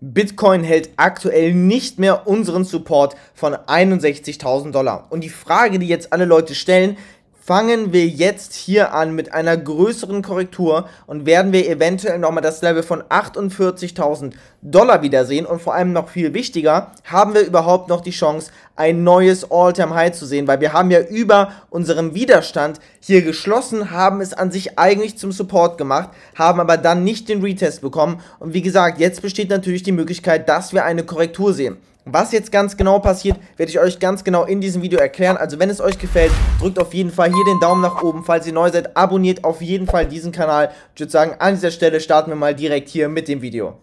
Bitcoin hält aktuell nicht mehr unseren Support von 61.000 Dollar. Und die Frage, die jetzt alle Leute stellen, fangen wir jetzt hier an mit einer größeren Korrektur und werden wir eventuell nochmal das Level von 48.000 Dollar wiedersehen und vor allem noch viel wichtiger, haben wir überhaupt noch die Chance, ein neues All-Time-High zu sehen, weil wir haben ja über unserem Widerstand hier geschlossen, haben es an sich eigentlich zum Support gemacht, haben aber dann nicht den Retest bekommen und wie gesagt, jetzt besteht natürlich die Möglichkeit, dass wir eine Korrektur sehen. Was jetzt ganz genau passiert, werde ich euch ganz genau in diesem Video erklären. Also wenn es euch gefällt, drückt auf jeden Fall hier den Daumen nach oben. Falls ihr neu seid, abonniert auf jeden Fall diesen Kanal. Ich würde sagen, an dieser Stelle starten wir mal direkt hier mit dem Video.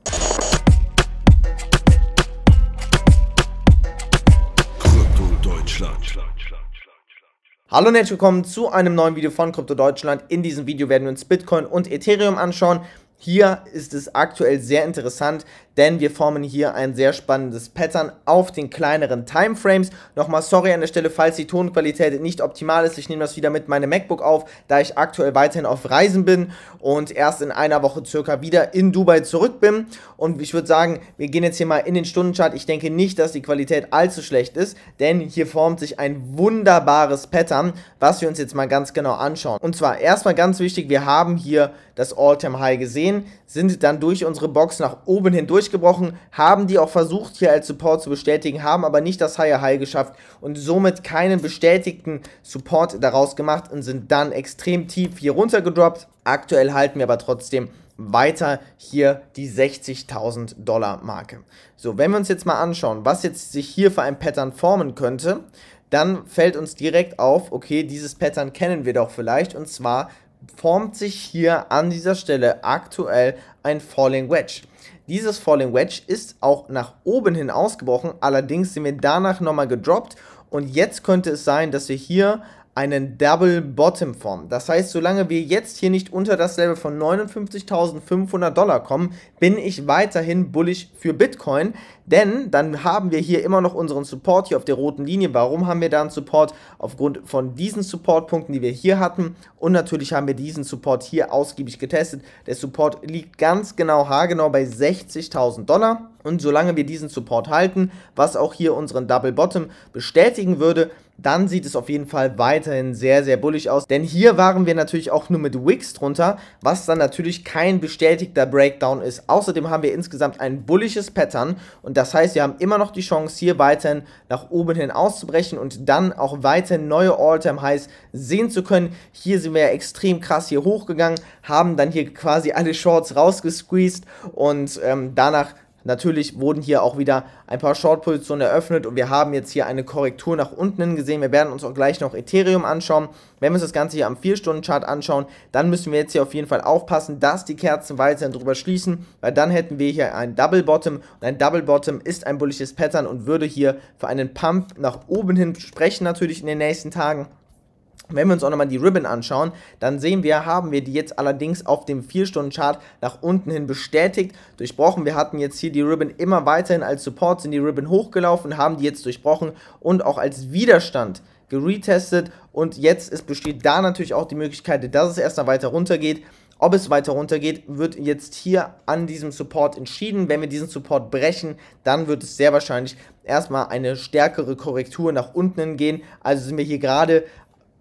Hallo und herzlich willkommen zu einem neuen Video von Krypto Deutschland. In diesem Video werden wir uns Bitcoin und Ethereum anschauen. Hier ist es aktuell sehr interessant, denn wir formen hier ein sehr spannendes Pattern auf den kleineren Timeframes. Nochmal sorry an der Stelle, falls die Tonqualität nicht optimal ist. Ich nehme das wieder mit meinem MacBook auf, da ich aktuell weiterhin auf Reisen bin und erst in einer Woche circa wieder in Dubai zurück bin. Und ich würde sagen, wir gehen jetzt hier mal in den Stundenchart. Ich denke nicht, dass die Qualität allzu schlecht ist, denn hier formt sich ein wunderbares Pattern, was wir uns jetzt mal ganz genau anschauen. Und zwar erstmal ganz wichtig, wir haben hier das All-Time-High gesehen rein, sind dann durch unsere Box nach oben hindurchgebrochen, haben die auch versucht hier als Support zu bestätigen, haben aber nicht das Higher High geschafft und somit keinen bestätigten Support daraus gemacht und sind dann extrem tief hier runtergedroppt. Aktuell halten wir aber trotzdem weiter hier die 60.000 Dollar Marke. So, wenn wir uns jetzt mal anschauen, was jetzt sich hier für ein Pattern formen könnte, dann fällt uns direkt auf, okay, dieses Pattern kennen wir doch vielleicht und zwar formt sich hier an dieser Stelle aktuell ein Falling Wedge. Dieses Falling Wedge ist auch nach oben hin ausgebrochen, allerdings sind wir danach nochmal gedroppt und jetzt könnte es sein, dass wir hier einen Double Bottom Form. Das heißt, solange wir jetzt hier nicht unter das Level von 59.500 Dollar kommen, bin ich weiterhin bullish für Bitcoin, denn dann haben wir hier immer noch unseren Support hier auf der roten Linie. Warum haben wir da einen Support? Aufgrund von diesen Supportpunkten, die wir hier hatten und natürlich haben wir diesen Support hier ausgiebig getestet. Der Support liegt ganz genau haargenau bei 60.000 Dollar. Und solange wir diesen Support halten, was auch hier unseren Double Bottom bestätigen würde, dann sieht es auf jeden Fall weiterhin sehr, sehr bullig aus. Denn hier waren wir natürlich auch nur mit Wicks drunter, was dann natürlich kein bestätigter Breakdown ist. Außerdem haben wir insgesamt ein bullisches Pattern und das heißt, wir haben immer noch die Chance, hier weiterhin nach oben hin auszubrechen und dann auch weiterhin neue All-Time-Highs sehen zu können. Hier sind wir ja extrem krass hier hochgegangen, haben dann hier quasi alle Shorts rausgesqueezed und ähm, danach Natürlich wurden hier auch wieder ein paar Short-Positionen eröffnet und wir haben jetzt hier eine Korrektur nach unten gesehen. Wir werden uns auch gleich noch Ethereum anschauen. Wenn wir uns das Ganze hier am 4-Stunden-Chart anschauen, dann müssen wir jetzt hier auf jeden Fall aufpassen, dass die Kerzen weiterhin drüber schließen, weil dann hätten wir hier ein Double Bottom und ein Double Bottom ist ein bullisches Pattern und würde hier für einen Pump nach oben hin sprechen natürlich in den nächsten Tagen. Wenn wir uns auch nochmal die Ribbon anschauen, dann sehen wir, haben wir die jetzt allerdings auf dem 4-Stunden-Chart nach unten hin bestätigt, durchbrochen. Wir hatten jetzt hier die Ribbon immer weiterhin als Support, sind die Ribbon hochgelaufen, haben die jetzt durchbrochen und auch als Widerstand geretestet. Und jetzt ist, besteht da natürlich auch die Möglichkeit, dass es erstmal weiter runtergeht. Ob es weiter runtergeht, wird jetzt hier an diesem Support entschieden. Wenn wir diesen Support brechen, dann wird es sehr wahrscheinlich erstmal eine stärkere Korrektur nach unten gehen. Also sind wir hier gerade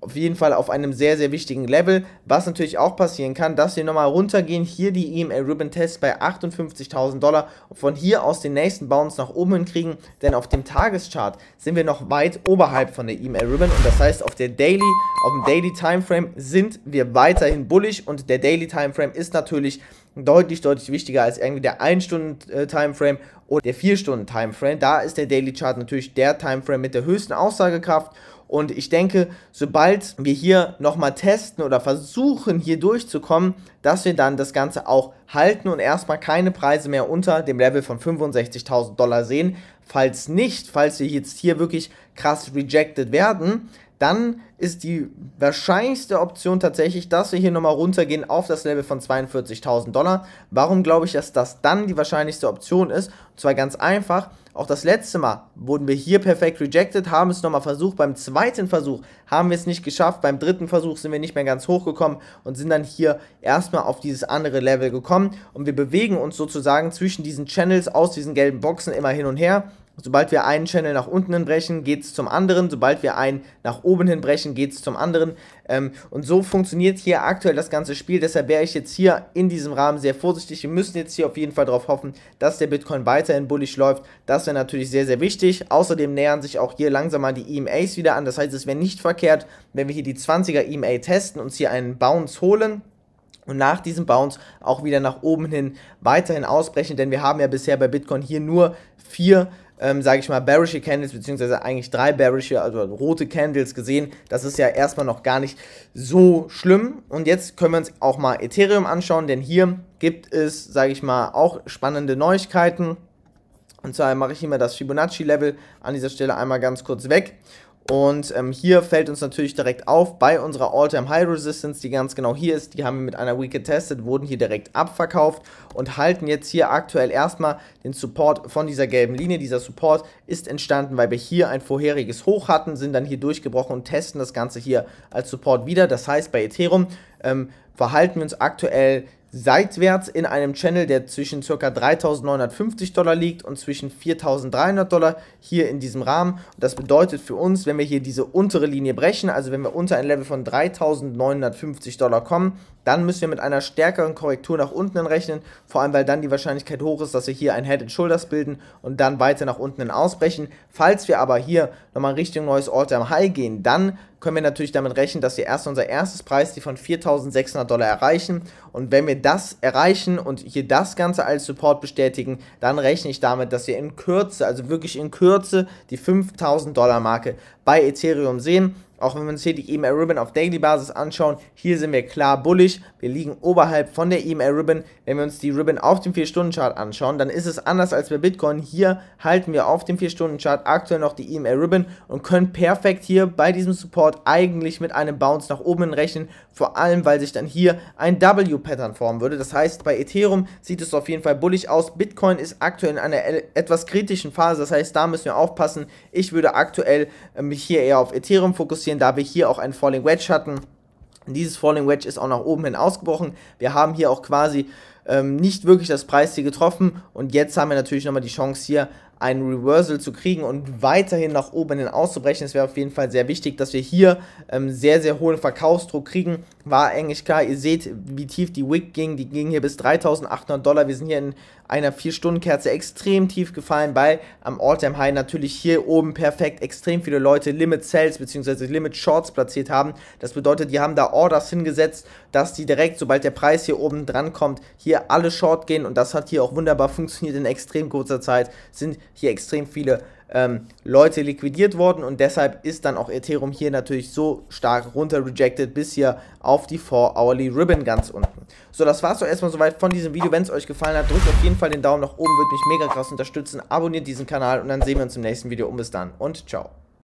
auf jeden Fall auf einem sehr, sehr wichtigen Level. Was natürlich auch passieren kann, dass wir nochmal runtergehen. Hier die EMA Ribbon Test bei 58.000 Dollar und von hier aus den nächsten Bounce nach oben hinkriegen. Denn auf dem Tageschart sind wir noch weit oberhalb von der EMA Ribbon. Und das heißt, auf der Daily, auf dem Daily Timeframe sind wir weiterhin bullig. Und der Daily Timeframe ist natürlich deutlich, deutlich wichtiger als irgendwie der 1-Stunden-Timeframe oder der 4-Stunden-Timeframe. Da ist der Daily Chart natürlich der Timeframe mit der höchsten Aussagekraft und ich denke, sobald wir hier nochmal testen oder versuchen, hier durchzukommen, dass wir dann das Ganze auch halten und erstmal keine Preise mehr unter dem Level von 65.000 Dollar sehen. Falls nicht, falls wir jetzt hier wirklich krass rejected werden, dann ist die wahrscheinlichste Option tatsächlich, dass wir hier nochmal runtergehen auf das Level von 42.000 Dollar. Warum glaube ich, dass das dann die wahrscheinlichste Option ist? Und zwar ganz einfach, auch das letzte Mal wurden wir hier perfekt rejected, haben es nochmal versucht. Beim zweiten Versuch haben wir es nicht geschafft. Beim dritten Versuch sind wir nicht mehr ganz hochgekommen und sind dann hier erstmal auf dieses andere Level gekommen. Und wir bewegen uns sozusagen zwischen diesen Channels aus diesen gelben Boxen immer hin und her. Sobald wir einen Channel nach unten hin brechen, geht es zum anderen. Sobald wir einen nach oben hin brechen, geht es zum anderen. Ähm, und so funktioniert hier aktuell das ganze Spiel. Deshalb wäre ich jetzt hier in diesem Rahmen sehr vorsichtig. Wir müssen jetzt hier auf jeden Fall darauf hoffen, dass der Bitcoin weiterhin bullisch läuft. Das wäre natürlich sehr, sehr wichtig. Außerdem nähern sich auch hier langsam mal die EMAs wieder an. Das heißt, es wäre nicht verkehrt, wenn wir hier die 20er EMA testen, uns hier einen Bounce holen und nach diesem Bounce auch wieder nach oben hin weiterhin ausbrechen, denn wir haben ja bisher bei Bitcoin hier nur vier, ähm, sage ich mal, bearish Candles, beziehungsweise eigentlich drei bearish, also rote Candles gesehen. Das ist ja erstmal noch gar nicht so schlimm. Und jetzt können wir uns auch mal Ethereum anschauen, denn hier gibt es, sage ich mal, auch spannende Neuigkeiten. Und zwar mache ich immer das Fibonacci-Level an dieser Stelle einmal ganz kurz weg. Und ähm, hier fällt uns natürlich direkt auf, bei unserer All-Time High Resistance, die ganz genau hier ist, die haben wir mit einer Week getestet, wurden hier direkt abverkauft und halten jetzt hier aktuell erstmal den Support von dieser gelben Linie. Dieser Support ist entstanden, weil wir hier ein vorheriges Hoch hatten, sind dann hier durchgebrochen und testen das Ganze hier als Support wieder. Das heißt, bei Ethereum ähm, verhalten wir uns aktuell seitwärts in einem Channel, der zwischen ca. 3.950 Dollar liegt und zwischen 4.300 Dollar hier in diesem Rahmen. Das bedeutet für uns, wenn wir hier diese untere Linie brechen, also wenn wir unter ein Level von 3.950 Dollar kommen, dann müssen wir mit einer stärkeren Korrektur nach unten rechnen, vor allem weil dann die Wahrscheinlichkeit hoch ist, dass wir hier ein Head and Shoulders bilden und dann weiter nach unten ausbrechen. Falls wir aber hier nochmal Richtung neues All-Time High gehen, dann können wir natürlich damit rechnen, dass wir erst unser erstes Preis, die von 4600 Dollar erreichen. Und wenn wir das erreichen und hier das Ganze als Support bestätigen, dann rechne ich damit, dass wir in Kürze, also wirklich in Kürze, die 5000 Dollar Marke bei Ethereum sehen. Auch wenn wir uns hier die EMA Ribbon auf Daily Basis anschauen, hier sind wir klar bullig. Wir liegen oberhalb von der EMA Ribbon. Wenn wir uns die Ribbon auf dem 4-Stunden-Chart anschauen, dann ist es anders als bei Bitcoin. Hier halten wir auf dem 4-Stunden-Chart aktuell noch die EMA Ribbon und können perfekt hier bei diesem Support eigentlich mit einem Bounce nach oben rechnen. Vor allem, weil sich dann hier ein W-Pattern formen würde. Das heißt, bei Ethereum sieht es auf jeden Fall bullig aus. Bitcoin ist aktuell in einer etwas kritischen Phase. Das heißt, da müssen wir aufpassen. Ich würde aktuell ähm, mich hier eher auf Ethereum fokussieren passieren, da wir hier auch ein Falling Wedge hatten. Dieses Falling Wedge ist auch nach oben hin ausgebrochen. Wir haben hier auch quasi ähm, nicht wirklich das Preisziel getroffen und jetzt haben wir natürlich nochmal die Chance hier einen Reversal zu kriegen und weiterhin nach oben hin auszubrechen. Es wäre auf jeden Fall sehr wichtig, dass wir hier ähm, sehr, sehr hohen Verkaufsdruck kriegen. War eigentlich klar, ihr seht, wie tief die Wick ging. Die ging hier bis 3.800 Dollar. Wir sind hier in einer 4-Stunden-Kerze extrem tief gefallen, weil am All-Time-High natürlich hier oben perfekt extrem viele Leute Limit-Sales bzw. Limit-Shorts platziert haben. Das bedeutet, die haben da Orders hingesetzt, dass die direkt, sobald der Preis hier oben dran kommt, hier alle Short gehen und das hat hier auch wunderbar funktioniert in extrem kurzer Zeit. Sind hier extrem viele ähm, Leute liquidiert worden und deshalb ist dann auch Ethereum hier natürlich so stark runter rejected bis hier auf die 4-Hourly Ribbon ganz unten. So, das war es doch erstmal soweit von diesem Video. Wenn es euch gefallen hat, drückt auf jeden Fall den Daumen nach oben, würde mich mega krass unterstützen. Abonniert diesen Kanal und dann sehen wir uns im nächsten Video. Und bis dann und ciao.